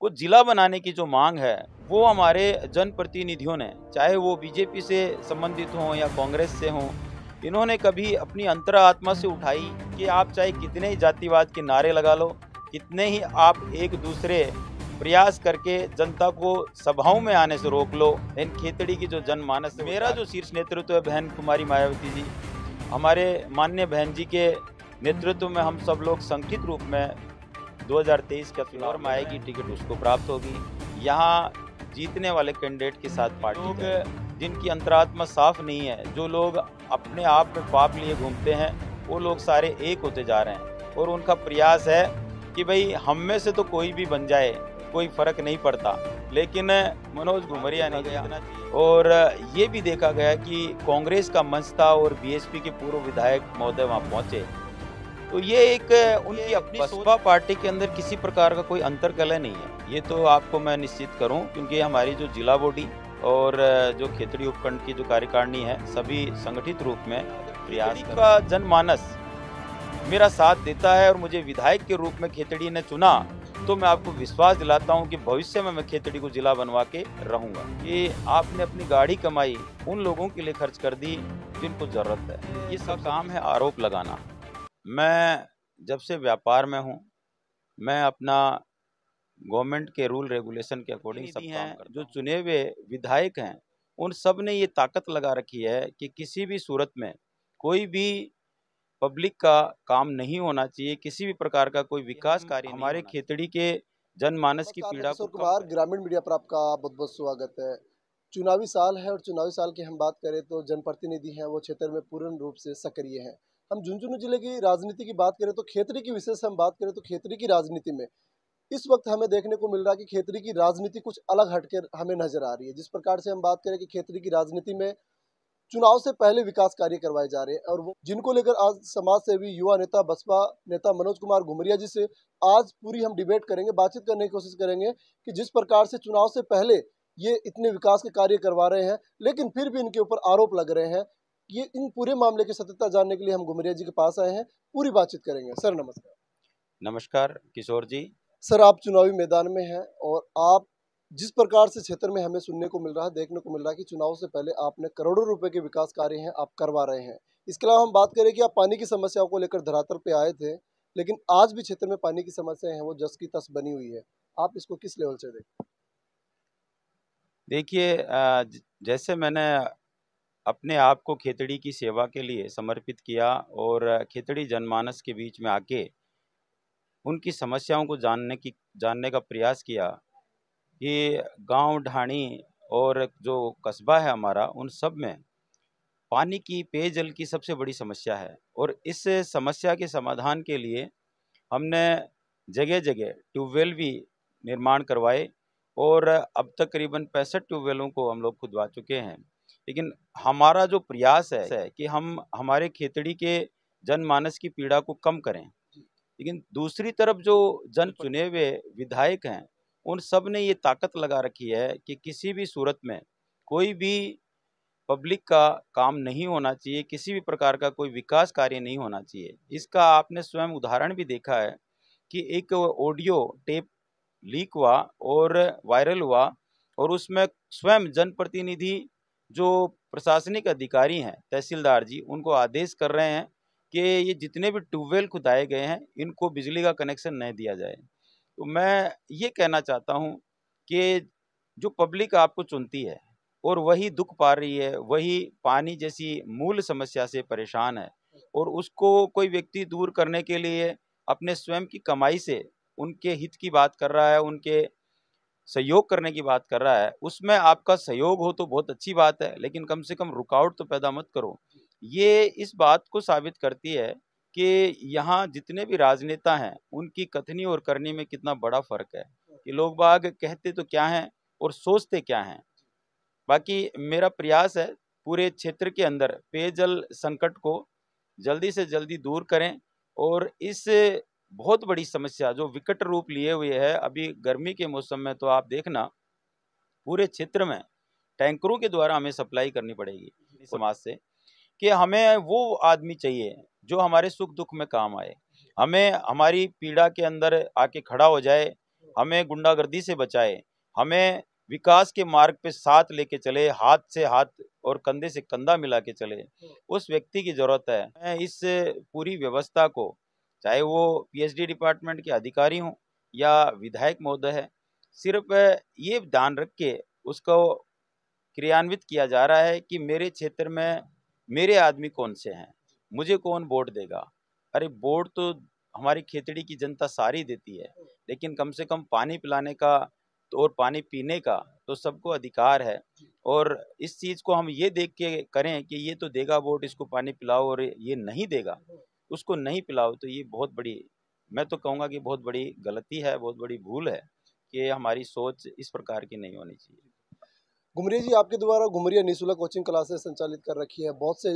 को जिला बनाने की जो मांग है वो हमारे जनप्रतिनिधियों ने चाहे वो बीजेपी से संबंधित हों या कांग्रेस से हों इन्होंने कभी अपनी अंतरात्मा से उठाई कि आप चाहे कितने ही जातिवाद के नारे लगा लो कितने ही आप एक दूसरे प्रयास करके जनता को सभाओं में आने से रोक लो इन खेतड़ी की जो जनमानस मेरा जो शीर्ष नेतृत्व है बहन कुमारी मायावती जी हमारे मान्य बहन जी के नेतृत्व में हम सब लोग संकित रूप में 2023 का चुनाव में आएगी टिकट उसको प्राप्त होगी यहाँ जीतने वाले कैंडिडेट के साथ पार्टी लोग जिनकी अंतरात्मा साफ नहीं है जो लोग अपने आप में पाप लिए घूमते हैं वो लोग सारे एक होते जा रहे हैं और उनका प्रयास है कि भाई हम में से तो कोई भी बन जाए कोई फर्क नहीं पड़ता लेकिन मनोज घुमरिया ने गया और ये भी देखा गया कि कांग्रेस का मंच था और बीएसपी के पूर्व विधायक महोदय वहाँ पहुँचे तो ये एक उनकी अपनी बसपा पार्टी के अंदर किसी प्रकार का कोई अंतर कलह नहीं है ये तो आपको मैं निश्चित करूं क्योंकि हमारी जो जिला बॉडी और जो खेतड़ी उपखंड की जो कार्यकारिणी है सभी संगठित रूप में प्रयास का जनमानस मेरा साथ देता है और मुझे विधायक के रूप में खेतड़ी ने चुना तो मैं आपको विश्वास दिलाता हूँ कि भविष्य में मैं खेतड़ी को जिला बनवा के रहूंगा कि आपने अपनी गाड़ी कमाई उन लोगों के लिए खर्च कर दी जिनको जरूरत है ये सब काम है आरोप लगाना मैं जब से व्यापार में हूँ मैं अपना गवर्नमेंट के रूल रेगुलेशन के अकॉर्डिंग सब हैं जो चुने हुए विधायक हैं उन सब ने ये ताकत लगा रखी है कि किसी भी सूरत में कोई भी पब्लिक का काम नहीं होना चाहिए किसी भी प्रकार का कोई विकास कार्य हमारे खेतड़ी के जनमानस की पीड़ा को कुमार ग्रामीण मीडिया पर आपका बहुत बहुत स्वागत है चुनावी साल है और चुनावी साल की हम बात करें तो जनप्रतिनिधि हैं वो क्षेत्र में पूर्ण रूप से सक्रिय हैं हम झुंझुनू जिले की राजनीति की बात करें तो खेतरी की विशेष हम बात करें तो खेतरी की राजनीति में इस वक्त हमें देखने को मिल रहा है कि खेतरी की राजनीति कुछ अलग हटके हमें नजर आ रही है जिस प्रकार से हम बात करें कि खेतरी की राजनीति में चुनाव से पहले विकास कार्य करवाए जा रहे हैं और वो जिनको लेकर आज समाज से भी युवा नेता बसपा नेता मनोज कुमार घुमरिया जी से आज पूरी हम डिबेट करेंगे बातचीत करने की कोशिश करेंगे कि जिस प्रकार से चुनाव से पहले ये इतने विकास के कार्य करवा रहे हैं लेकिन फिर भी इनके ऊपर आरोप लग रहे हैं ये इन पूरे मामले की सत्यता जानने के लिए हम गुमरिया जी के पास आए हैं पूरी बातचीत करेंगे सर नमस्कार नमस्कार किशोर जी सर आप चुनावी मैदान में हैं और आप जिस प्रकार से क्षेत्र में हमें सुनने को मिल रहा है देखने को मिल रहा है कि चुनाव से पहले आपने करोड़ों रुपए के विकास कार्य हैं आप करवा रहे हैं इसके अलावा हम बात करें कि आप पानी की समस्याओं को लेकर धरातल पे आए थे लेकिन आज भी क्षेत्र में पानी की समस्याएं हैं वो जस की तस बनी हुई है आप इसको किस लेवल से देखें देखिए जैसे मैंने अपने आप को खेतड़ी की सेवा के लिए समर्पित किया और खेतड़ी जनमानस के बीच में आके उनकी समस्याओं को जानने की जानने का प्रयास किया कि गांव ढाणी और जो कस्बा है हमारा उन सब में पानी की पेयजल की सबसे बड़ी समस्या है और इस समस्या के समाधान के लिए हमने जगह जगह ट्यूबवेल भी निर्माण करवाए और अब तक करीबन पैंसठ ट्यूबवेलों को हम लोग खुदवा चुके हैं लेकिन हमारा जो प्रयास है, है कि हम हमारे खेतड़ी के जनमानस की पीड़ा को कम करें लेकिन दूसरी तरफ जो जन चुने हुए विधायक हैं उन सब ने ये ताकत लगा रखी है कि किसी भी सूरत में कोई भी पब्लिक का काम नहीं होना चाहिए किसी भी प्रकार का कोई विकास कार्य नहीं होना चाहिए इसका आपने स्वयं उदाहरण भी देखा है कि एक ऑडियो टेप लीक हुआ और वायरल हुआ और उसमें स्वयं जनप्रतिनिधि जो प्रशासनिक अधिकारी हैं तहसीलदार जी उनको आदेश कर रहे हैं कि ये जितने भी ट्यूबवेल खुदाए गए हैं इनको बिजली का कनेक्शन नहीं दिया जाए तो मैं ये कहना चाहता हूँ कि जो पब्लिक आपको चुनती है और वही दुख पा रही है वही पानी जैसी मूल समस्या से परेशान है और उसको कोई व्यक्ति दूर करने के लिए अपने स्वयं की कमाई से उनके हित की बात कर रहा है उनके सहयोग करने की बात कर रहा है उसमें आपका सहयोग हो तो बहुत अच्छी बात है लेकिन कम से कम रुकावट तो पैदा मत करो ये इस बात को साबित करती है कि यहाँ जितने भी राजनेता हैं उनकी कथनी और करनी में कितना बड़ा फर्क है कि लोग बाग कहते तो क्या हैं और सोचते क्या हैं बाकी मेरा प्रयास है पूरे क्षेत्र के अंदर पेयजल संकट को जल्दी से जल्दी दूर करें और इस बहुत बड़ी समस्या जो विकट रूप लिए हुए है अभी गर्मी के मौसम में तो आप देखना पूरे क्षेत्र में टैंकरों के द्वारा हमें सप्लाई करनी पड़ेगी समाज से कि हमें वो आदमी चाहिए जो हमारे सुख दुख में काम आए हमें हमारी पीड़ा के अंदर आके खड़ा हो जाए हमें गुंडागर्दी से बचाए हमें विकास के मार्ग पे साथ लेके चले हाथ से हाथ और कंधे से कंधा मिला के चले हाँ। उस व्यक्ति की जरूरत है मैं इस पूरी व्यवस्था को चाहे वो पीएचडी डिपार्टमेंट के अधिकारी हों या विधायक महोदय है सिर्फ ये ध्यान रख के उसको क्रियान्वित किया जा रहा है कि मेरे क्षेत्र में मेरे आदमी कौन से हैं मुझे कौन वोट देगा अरे वोट तो हमारी खेतड़ी की जनता सारी देती है लेकिन कम से कम पानी पिलाने का तो और पानी पीने का तो सबको अधिकार है और इस चीज़ को हम ये देख के करें कि ये तो देगा वोट इसको पानी पिलाओ और ये नहीं देगा उसको नहीं पिलाओ तो ये बहुत बड़ी मैं तो कहूँगा कि बहुत बड़ी गलती है बहुत बड़ी भूल है कि हमारी सोच इस प्रकार की नहीं होनी चाहिए घुमरिया जी आपके द्वारा घुमरिया निःशुल्क कोचिंग क्लासेस संचालित कर रखी है बहुत से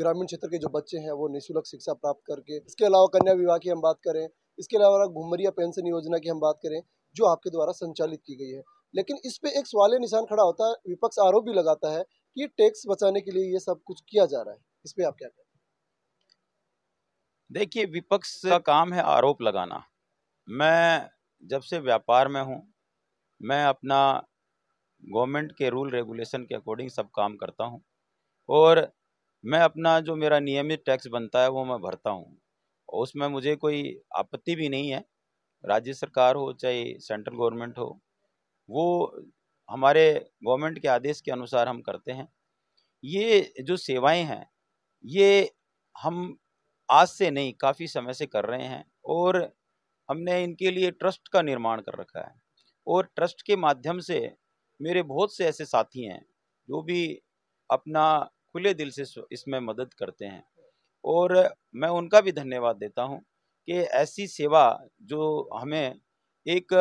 ग्रामीण क्षेत्र के जो बच्चे हैं वो निःशुल्क शिक्षा प्राप्त करके इसके अलावा कन्या विवाह की हम बात करें इसके अलावा घुमरिया पेंशन योजना की हम बात करें जो आपके द्वारा संचालित की गई है लेकिन इस पर एक सवाल निशान खड़ा होता है विपक्ष आरोप भी लगाता है कि टैक्स बचाने के लिए ये सब कुछ किया जा रहा है इस पर आप क्या कहें देखिए विपक्ष का काम है आरोप लगाना मैं जब से व्यापार में हूँ मैं अपना गवर्नमेंट के रूल रेगुलेशन के अकॉर्डिंग सब काम करता हूँ और मैं अपना जो मेरा नियमित टैक्स बनता है वो मैं भरता हूँ उसमें मुझे कोई आपत्ति भी नहीं है राज्य सरकार हो चाहे सेंट्रल गवर्नमेंट हो वो हमारे गवर्नमेंट के आदेश के अनुसार हम करते हैं ये जो सेवाएं हैं ये हम आज से नहीं काफ़ी समय से कर रहे हैं और हमने इनके लिए ट्रस्ट का निर्माण कर रखा है और ट्रस्ट के माध्यम से मेरे बहुत से ऐसे साथी हैं जो भी अपना खुले दिल से इसमें मदद करते हैं और मैं उनका भी धन्यवाद देता हूं कि ऐसी सेवा जो हमें एक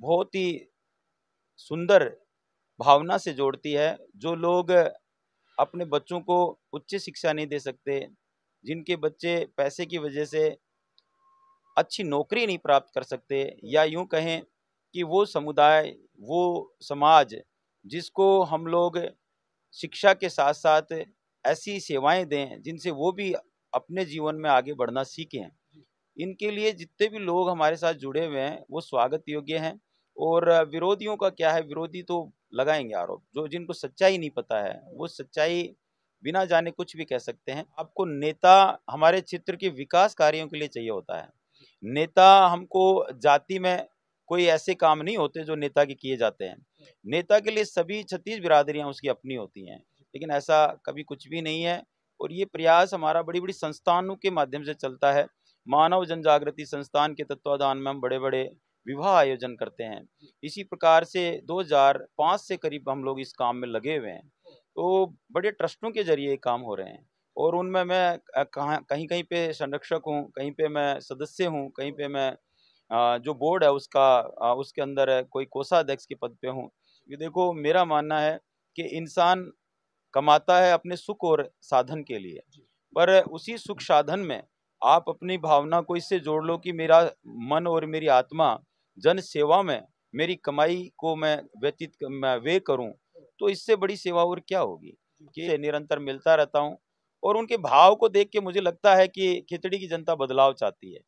बहुत ही सुंदर भावना से जोड़ती है जो लोग अपने बच्चों को उच्च शिक्षा नहीं दे सकते जिनके बच्चे पैसे की वजह से अच्छी नौकरी नहीं प्राप्त कर सकते या यूं कहें कि वो समुदाय वो समाज जिसको हम लोग शिक्षा के साथ साथ ऐसी सेवाएं दें जिनसे वो भी अपने जीवन में आगे बढ़ना सीखें इनके लिए जितने भी लोग हमारे साथ जुड़े हुए हैं वो स्वागत योग्य हैं और विरोधियों का क्या है विरोधी तो लगाएंगे आरोप जो जिनको सच्चाई नहीं पता है वो सच्चाई बिना जाने कुछ भी कह सकते हैं आपको नेता हमारे क्षेत्र के विकास कार्यों के लिए चाहिए होता है नेता हमको जाति में कोई ऐसे काम नहीं होते जो नेता के किए जाते हैं नेता के लिए सभी छत्तीस बिरादरियाँ उसकी अपनी होती हैं लेकिन ऐसा कभी कुछ भी नहीं है और ये प्रयास हमारा बड़ी बड़ी संस्थानों के माध्यम से चलता है मानव जन जागृति संस्थान के तत्वाधान में हम बड़े बड़े विवाह आयोजन करते हैं इसी प्रकार से 2005 से करीब हम लोग इस काम में लगे हुए हैं तो बड़े ट्रस्टों के जरिए काम हो रहे हैं और उनमें मैं कहीं कहीं पे संरक्षक हूँ कहीं पे मैं सदस्य हूँ कहीं पे मैं जो बोर्ड है उसका उसके अंदर है कोई कोषाध्यक्ष के पद पे हूँ ये देखो मेरा मानना है कि इंसान कमाता है अपने सुख और साधन के लिए पर उसी सुख साधन में आप अपनी भावना को इससे जोड़ लो कि मेरा मन और मेरी आत्मा जन सेवा में मेरी कमाई को मैं व्यतीत मैं वे करूं तो इससे बड़ी सेवा और क्या होगी कि निरंतर मिलता रहता हूं और उनके भाव को देख के मुझे लगता है कि खिचड़ी की जनता बदलाव चाहती है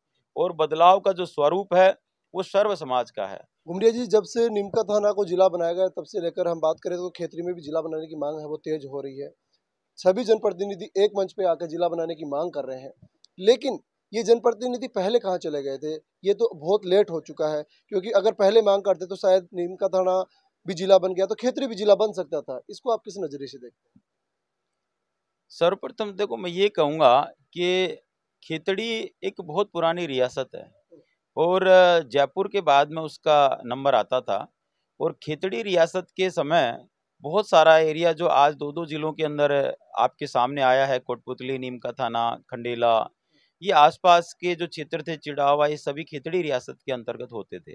और बदलाव का जो स्वरूप है वो सर्व समाज का है घुमरिया जी जब से निमका थाना को जिला बनाया गया तब से लेकर हम बात करें तो खेतरी में भी जिला बनाने की मांग है वो तेज हो रही है सभी जनप्रतिनिधि एक मंच पे आकर जिला बनाने की मांग कर रहे हैं लेकिन ये जनप्रतिनिधि पहले कहाँ चले गए थे ये तो बहुत लेट हो चुका है क्योंकि अगर पहले मांग करते तो शायद नीम का थाना भी जिला बन गया तो खेतरी भी जिला बन सकता था इसको आप किस नजरे से देखते हैं सर्वप्रथम देखो मैं ये कहूँगा कि खेतड़ी एक बहुत पुरानी रियासत है और जयपुर के बाद में उसका नंबर आता था और खेतड़ी रियासत के समय बहुत सारा एरिया जो आज दो दो ज़िलों के अंदर आपके सामने आया है कोटपुतली नीम का थाना खंडेला ये आसपास के जो क्षेत्र थे चिड़ावा ये सभी खेतड़ी रियासत के अंतर्गत होते थे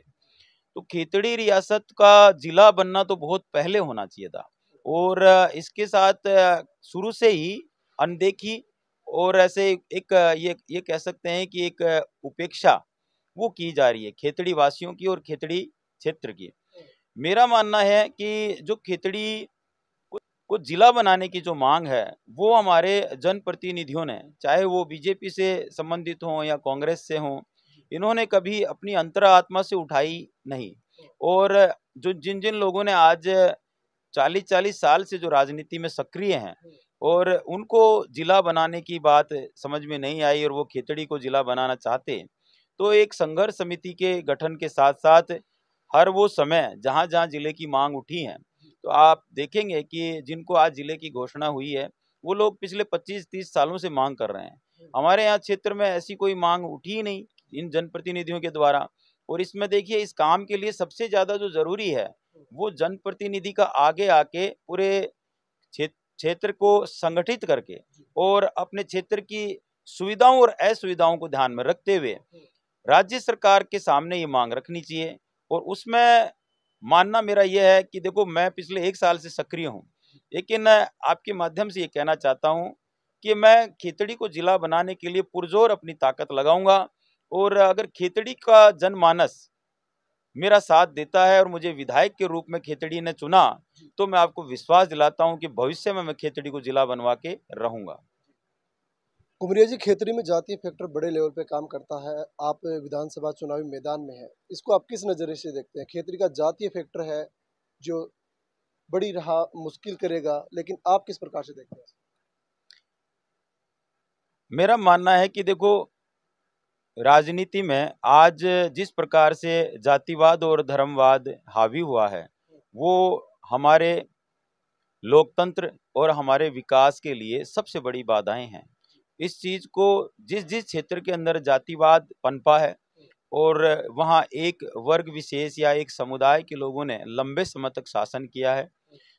तो खेतड़ी रियासत का जिला बनना तो बहुत पहले होना चाहिए था और इसके साथ शुरू से ही अनदेखी और ऐसे एक ये ये कह सकते हैं कि एक उपेक्षा वो की जा रही है खेतड़ी वासियों की और खेतड़ी क्षेत्र की मेरा मानना है कि जो खेतड़ी को ज़िला बनाने की जो मांग है वो हमारे जनप्रतिनिधियों ने चाहे वो बीजेपी से संबंधित हों या कांग्रेस से हों इन्होंने कभी अपनी अंतरात्मा से उठाई नहीं और जो जिन जिन लोगों ने आज चालीस चालीस साल से जो राजनीति में सक्रिय हैं और उनको ज़िला बनाने की बात समझ में नहीं आई और वो खेतड़ी को ज़िला बनाना चाहते तो एक संघर्ष समिति के गठन के साथ साथ हर वो समय जहाँ जहाँ ज़िले की मांग उठी है तो आप देखेंगे कि जिनको आज ज़िले की घोषणा हुई है वो लोग पिछले 25-30 सालों से मांग कर रहे हैं हमारे यहाँ क्षेत्र में ऐसी कोई मांग उठी ही नहीं इन जनप्रतिनिधियों के द्वारा और इसमें देखिए इस काम के लिए सबसे ज़्यादा जो ज़रूरी है वो जनप्रतिनिधि का आगे आके पूरे क्षेत्र को संगठित करके और अपने क्षेत्र की सुविधाओं और असुविधाओं को ध्यान में रखते हुए राज्य सरकार के सामने ये मांग रखनी चाहिए और उसमें मानना मेरा यह है कि देखो मैं पिछले एक साल से सक्रिय हूँ लेकिन आपके माध्यम से ये कहना चाहता हूँ कि मैं खेतड़ी को ज़िला बनाने के लिए पुरजोर अपनी ताकत लगाऊंगा और अगर खेतड़ी का जनमानस मेरा साथ देता है और मुझे विधायक के रूप में खेतड़ी ने चुना तो मैं आपको विश्वास दिलाता हूँ कि भविष्य में मैं खेतड़ी को ज़िला बनवा के रहूँगा कुमरिया जी खेतरी में जातीय फैक्टर बड़े लेवल पे काम करता है आप विधानसभा चुनावी मैदान में हैं इसको आप किस नज़रिए से देखते हैं खेतरी का जातीय फैक्टर है जो बड़ी रहा मुश्किल करेगा लेकिन आप किस प्रकार से देखते हैं मेरा मानना है कि देखो राजनीति में आज जिस प्रकार से जातिवाद और धर्मवाद हावी हुआ है वो हमारे लोकतंत्र और हमारे विकास के लिए सबसे बड़ी बाधाएं हैं इस चीज़ को जिस जिस क्षेत्र के अंदर जातिवाद पनपा है और वहाँ एक वर्ग विशेष या एक समुदाय के लोगों ने लंबे समय तक शासन किया है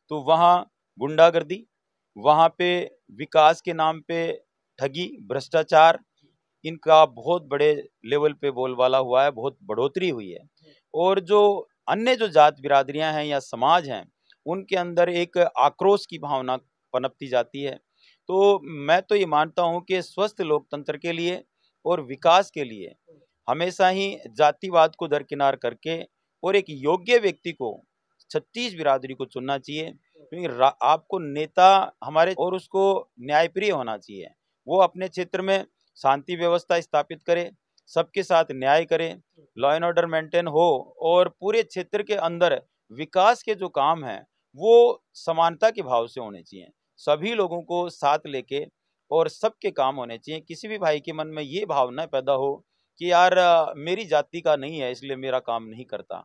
तो वहाँ गुंडागर्दी वहाँ पे विकास के नाम पे ठगी भ्रष्टाचार इनका बहुत बड़े लेवल पे बोलबाला हुआ है बहुत बढ़ोतरी हुई है और जो अन्य जो जात बिरादरियाँ हैं या समाज हैं उनके अंदर एक आक्रोश की भावना पनपती जाती है तो मैं तो ये मानता हूँ कि स्वस्थ लोकतंत्र के लिए और विकास के लिए हमेशा ही जातिवाद को दरकिनार करके और एक योग्य व्यक्ति को छत्तीस बिरादरी को चुनना चाहिए क्योंकि आपको नेता हमारे और उसको न्यायप्रिय होना चाहिए वो अपने क्षेत्र में शांति व्यवस्था स्थापित करे सबके साथ न्याय करे लॉ एंड ऑर्डर मेंटेन हो और पूरे क्षेत्र के अंदर विकास के जो काम हैं वो समानता के भाव से होने चाहिए सभी लोगों को साथ लेके और सबके काम होने चाहिए किसी भी भाई के मन में ये भावना पैदा हो कि यार मेरी जाति का नहीं है इसलिए मेरा काम नहीं करता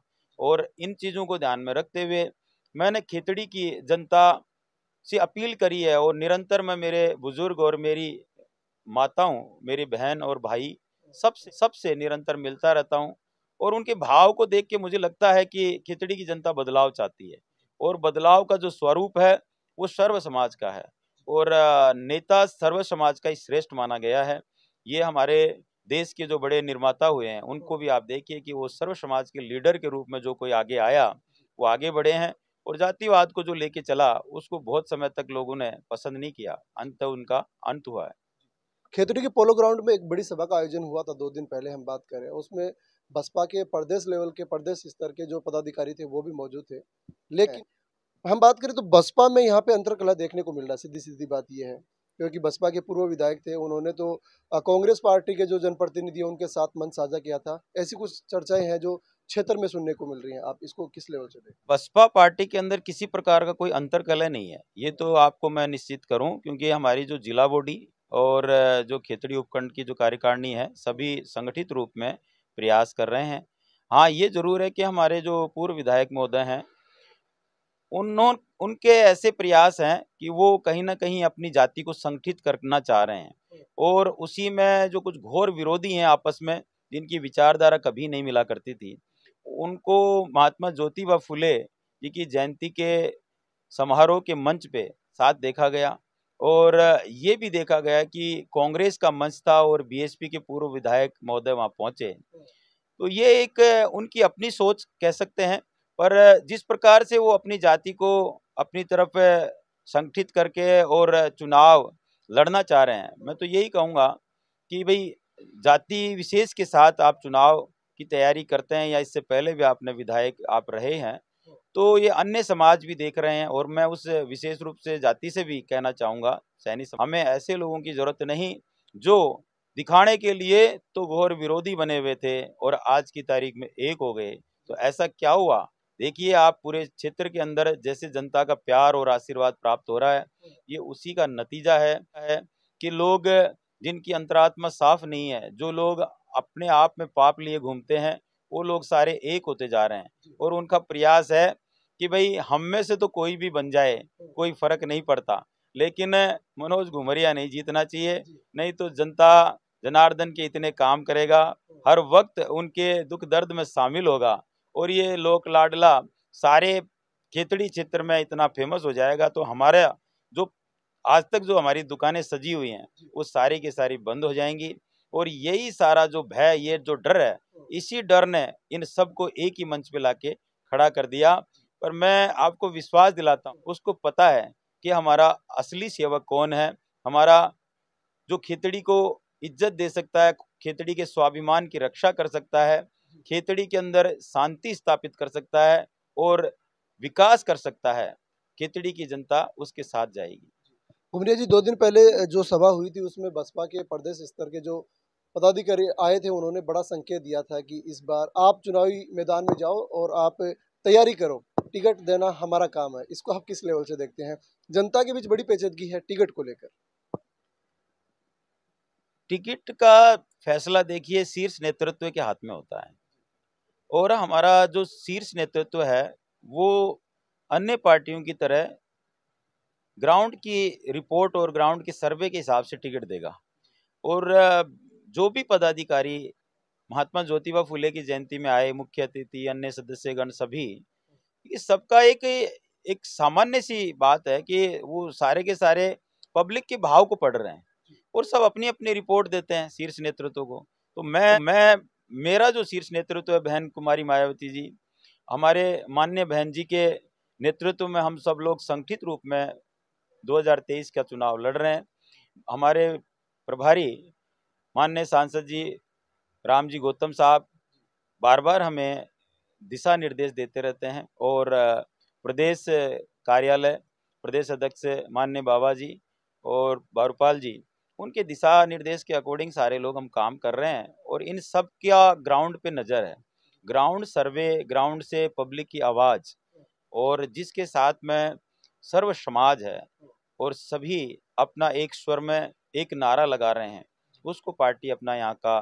और इन चीज़ों को ध्यान में रखते हुए मैंने खेतड़ी की जनता से अपील करी है और निरंतर मैं मेरे बुज़ुर्ग और मेरी माताओं मेरी बहन और भाई सबसे सबसे निरंतर मिलता रहता हूँ और उनके भाव को देख के मुझे लगता है कि खिचड़ी की जनता बदलाव चाहती है और बदलाव का जो स्वरूप है वो सर्व समाज का है और नेता सर्व समाज का ही श्रेष्ठ माना गया है ये हमारे देश के जो बड़े निर्माता हुए हैं उनको भी आप देखिए कि वो सर्व समाज के लीडर के रूप में जो कोई आगे आया वो आगे बढ़े हैं और जातिवाद को जो लेके चला उसको बहुत समय तक लोगों ने पसंद नहीं किया अंत उनका अंत हुआ है खेतड़ी के पोलो ग्राउंड में एक बड़ी सभा का आयोजन हुआ था दो दिन पहले हम बात करें उसमें बसपा के प्रदेश लेवल के प्रदेश स्तर के जो पदाधिकारी थे वो भी मौजूद थे लेकिन हम बात करें तो बसपा में यहाँ पे अंतरकला देखने को मिल रहा है सीधी सीधी बात ये है क्योंकि बसपा के पूर्व विधायक थे उन्होंने तो कांग्रेस पार्टी के जो जनप्रतिनिधि उनके साथ मन साझा किया था ऐसी कुछ चर्चाएं हैं जो क्षेत्र में सुनने को मिल रही हैं आप इसको किस लेवल से देखें बसपा पार्टी के अंदर किसी प्रकार का कोई अंतरकला नहीं है ये तो आपको मैं निश्चित करूं क्योंकि हमारी जो जिला बॉडी और जो खेतड़ी उपखंड की जो कार्यकारिणी है सभी संगठित रूप में प्रयास कर रहे हैं हाँ ये जरूर है कि हमारे जो पूर्व विधायक महोदय हैं उन्हों उनके ऐसे प्रयास हैं कि वो कहीं ना कहीं अपनी जाति को संगठित करना चाह रहे हैं और उसी में जो कुछ घोर विरोधी हैं आपस में जिनकी विचारधारा कभी नहीं मिला करती थी उनको महात्मा ज्योतिबा फुले जी की जयंती के समारोह के मंच पे साथ देखा गया और ये भी देखा गया कि कांग्रेस का मंच था और बीएसपी के पूर्व विधायक महोदय वहाँ पहुँचे तो ये एक उनकी अपनी सोच कह सकते हैं पर जिस प्रकार से वो अपनी जाति को अपनी तरफ संगठित करके और चुनाव लड़ना चाह रहे हैं मैं तो यही कहूँगा कि भाई जाति विशेष के साथ आप चुनाव की तैयारी करते हैं या इससे पहले भी आपने विधायक आप रहे हैं तो ये अन्य समाज भी देख रहे हैं और मैं उस विशेष रूप से जाति से भी कहना चाहूँगा सैनिक हमें ऐसे लोगों की ज़रूरत नहीं जो दिखाने के लिए तो घोर विरोधी बने हुए थे और आज की तारीख में एक हो गए तो ऐसा क्या हुआ देखिए आप पूरे क्षेत्र के अंदर जैसे जनता का प्यार और आशीर्वाद प्राप्त हो रहा है ये उसी का नतीजा है, है कि लोग जिनकी अंतरात्मा साफ नहीं है जो लोग अपने आप में पाप लिए घूमते हैं वो लोग सारे एक होते जा रहे हैं और उनका प्रयास है कि भाई हम में से तो कोई भी बन जाए कोई फर्क नहीं पड़ता लेकिन मनोज घुमरिया नहीं जीतना चाहिए नहीं तो जनता जनार्दन के इतने काम करेगा हर वक्त उनके दुख दर्द में शामिल होगा और ये लोक लाडला सारे खेतड़ी क्षेत्र में इतना फेमस हो जाएगा तो हमारा जो आज तक जो हमारी दुकानें सजी हुई हैं वो सारी की सारी बंद हो जाएंगी और यही सारा जो भय ये जो डर है इसी डर ने इन सबको एक ही मंच पे लाके खड़ा कर दिया पर मैं आपको विश्वास दिलाता हूँ उसको पता है कि हमारा असली सेवक कौन है हमारा जो खेतड़ी को इज्जत दे सकता है खेतड़ी के स्वाभिमान की रक्षा कर सकता है खेतड़ी के अंदर शांति स्थापित कर सकता है और विकास कर सकता है खेतड़ी की जनता उसके साथ जाएगी कुमरिया जी दो दिन पहले जो सभा हुई थी उसमें बसपा के प्रदेश स्तर के जो पदाधिकारी आए थे उन्होंने बड़ा संकेत दिया था कि इस बार आप चुनावी मैदान में जाओ और आप तैयारी करो टिकट देना हमारा काम है इसको आप किस लेवल से देखते हैं जनता के बीच बड़ी पेचदगी है टिकट को लेकर टिकट का फैसला देखिए शीर्ष नेतृत्व के हाथ में होता है और हमारा जो शीर्ष नेतृत्व है वो अन्य पार्टियों की तरह ग्राउंड की रिपोर्ट और ग्राउंड के सर्वे के हिसाब से टिकट देगा और जो भी पदाधिकारी महात्मा ज्योतिबा फूले की जयंती में आए मुख्य अतिथि अन्य सदस्यगण सभी ये सबका एक एक सामान्य सी बात है कि वो सारे के सारे पब्लिक के भाव को पढ़ रहे हैं और सब अपनी अपनी रिपोर्ट देते हैं शीर्ष नेतृत्व को तो मैं मैं मेरा जो शीर्ष नेतृत्व है बहन कुमारी मायावती जी हमारे मान्य बहन जी के नेतृत्व में हम सब लोग संगठित रूप में 2023 का चुनाव लड़ रहे हैं हमारे प्रभारी माननीय सांसद जी राम जी गौतम साहब बार बार हमें दिशा निर्देश देते रहते हैं और प्रदेश कार्यालय प्रदेश अध्यक्ष मान्य बाबा जी और बारूपाल जी उनके दिशा निर्देश के अकॉर्डिंग सारे लोग हम काम कर रहे हैं और इन सब क्या ग्राउंड पे नज़र है ग्राउंड सर्वे ग्राउंड से पब्लिक की आवाज़ और जिसके साथ में सर्व समाज है और सभी अपना एक स्वर में एक नारा लगा रहे हैं उसको पार्टी अपना यहाँ का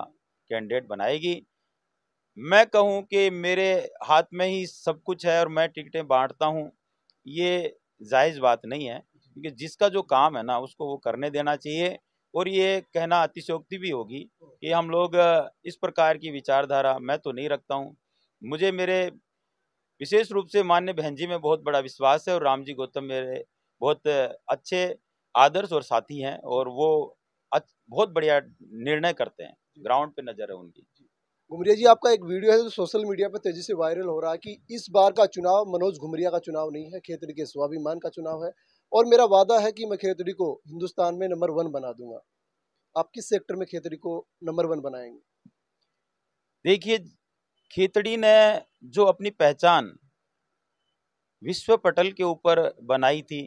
कैंडिडेट बनाएगी मैं कहूँ कि मेरे हाथ में ही सब कुछ है और मैं टिकटें बांटता हूँ ये जायज़ बात नहीं है क्योंकि जिसका जो काम है ना उसको वो करने देना चाहिए और ये कहना अतिशोक्ति भी होगी कि हम लोग इस प्रकार की विचारधारा मैं तो नहीं रखता हूँ मुझे मेरे विशेष रूप से मान्य बहन जी में बहुत बड़ा विश्वास है और राम जी गौतम मेरे बहुत अच्छे आदर्श और साथी हैं और वो बहुत बढ़िया निर्णय करते हैं ग्राउंड पे नज़र है उनकी घुमरिया जी आपका एक वीडियो है जो तो सोशल मीडिया पर तेजी से वायरल हो रहा है कि इस बार का चुनाव मनोज घुमरिया का चुनाव नहीं है खेत के स्वाभिमान का चुनाव है और मेरा वादा है कि मैं खेतड़ी को हिंदुस्तान में नंबर वन बना दूंगा आप किस सेक्टर में खेतड़ी को नंबर वन बनाएंगे देखिए खेतड़ी ने जो अपनी पहचान विश्व पटल के ऊपर बनाई थी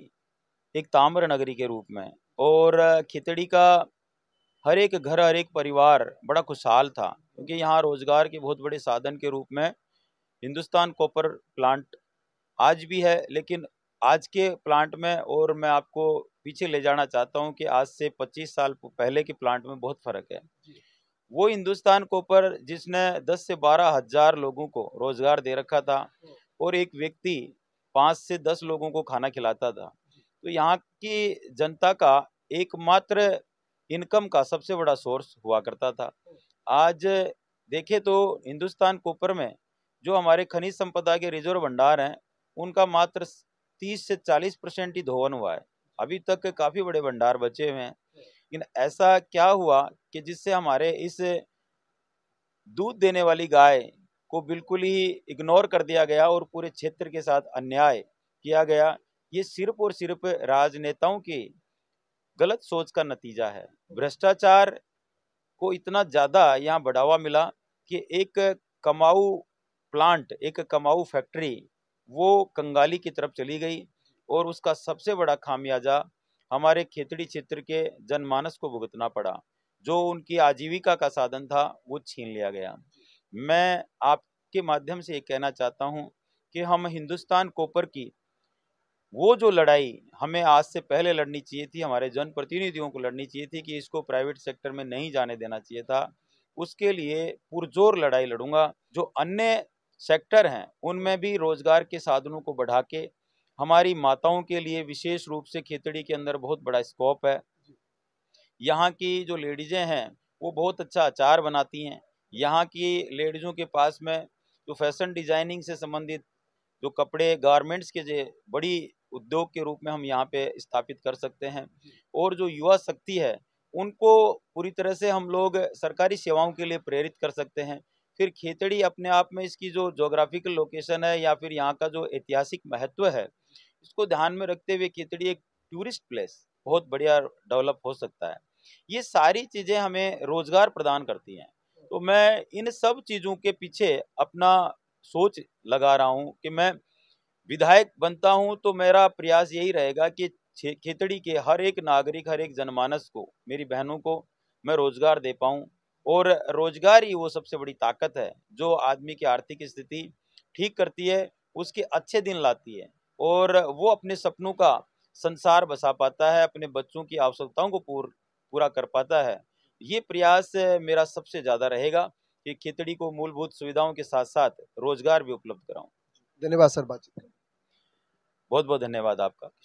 एक ताम्र नगरी के रूप में और खेतड़ी का हर एक घर हर एक परिवार बड़ा खुशहाल था क्योंकि यहाँ रोजगार के बहुत बड़े साधन के रूप में हिंदुस्तान कॉपर प्लांट आज भी है लेकिन आज के प्लांट में और मैं आपको पीछे ले जाना चाहता हूँ कि आज से 25 साल पहले के प्लांट में बहुत फ़र्क है वो हिंदुस्तान कोपर जिसने 10 से बारह हज़ार लोगों को रोज़गार दे रखा था हाँ। और एक व्यक्ति पाँच से दस लोगों को खाना खिलाता था तो यहाँ की जनता का एकमात्र इनकम का सबसे बड़ा सोर्स हुआ करता था हाँ। आज देखे तो हिंदुस्तान कोपर में जो हमारे खनिज संपदा के रिजर्व भंडार हैं उनका मात्र तीस से चालीस परसेंट ही धोवन हुआ है अभी तक काफ़ी बड़े भंडार बचे हुए हैं लेकिन ऐसा क्या हुआ कि जिससे हमारे इस दूध देने वाली गाय को बिल्कुल ही इग्नोर कर दिया गया और पूरे क्षेत्र के साथ अन्याय किया गया ये सिर्फ और सिर्फ राजनेताओं की गलत सोच का नतीजा है भ्रष्टाचार को इतना ज़्यादा यहाँ बढ़ावा मिला कि एक कमाऊ प्लांट एक कमाऊ फैक्ट्री वो कंगाली की तरफ चली गई और उसका सबसे बड़ा खामियाजा हमारे खेतड़ी क्षेत्र के जनमानस को भुगतना पड़ा जो उनकी आजीविका का साधन था वो छीन लिया गया मैं आपके माध्यम से ये कहना चाहता हूँ कि हम हिंदुस्तान कोपर की वो जो लड़ाई हमें आज से पहले लड़नी चाहिए थी हमारे जनप्रतिनिधियों को लड़नी चाहिए थी कि इसको प्राइवेट सेक्टर में नहीं जाने देना चाहिए था उसके लिए पुरजोर लड़ाई लड़ूंगा जो अन्य सेक्टर हैं उनमें भी रोज़गार के साधनों को बढ़ा के हमारी माताओं के लिए विशेष रूप से खेतड़ी के अंदर बहुत बड़ा स्कोप है यहाँ की जो लेडीज़ें हैं वो बहुत अच्छा अचार बनाती हैं यहाँ की लेडीज़ों के पास में जो फैशन डिजाइनिंग से संबंधित जो कपड़े गारमेंट्स के जो बड़ी उद्योग के रूप में हम यहाँ पे स्थापित कर सकते हैं और जो युवा शक्ति है उनको पूरी तरह से हम लोग सरकारी सेवाओं के लिए प्रेरित कर सकते हैं फिर खेतड़ी अपने आप में इसकी जो जोग्राफिकल लोकेशन है या फिर यहाँ का जो ऐतिहासिक महत्व है इसको ध्यान में रखते हुए खेतड़ी एक टूरिस्ट प्लेस बहुत बढ़िया डेवलप हो सकता है ये सारी चीज़ें हमें रोजगार प्रदान करती हैं तो मैं इन सब चीज़ों के पीछे अपना सोच लगा रहा हूँ कि मैं विधायक बनता हूँ तो मेरा प्रयास यही रहेगा कि खेतड़ी के हर एक नागरिक हर एक जनमानस को मेरी बहनों को मैं रोजगार दे पाऊँ और रोजगार ही वो सबसे बड़ी ताकत है जो आदमी की आर्थिक स्थिति ठीक करती है उसके अच्छे दिन लाती है और वो अपने सपनों का संसार बसा पाता है अपने बच्चों की आवश्यकताओं को पूर, पूरा कर पाता है ये प्रयास मेरा सबसे ज़्यादा रहेगा कि खेतड़ी को मूलभूत सुविधाओं के साथ साथ रोजगार भी उपलब्ध कराऊं धन्यवाद सर बातचीत बहुत बहुत धन्यवाद आपका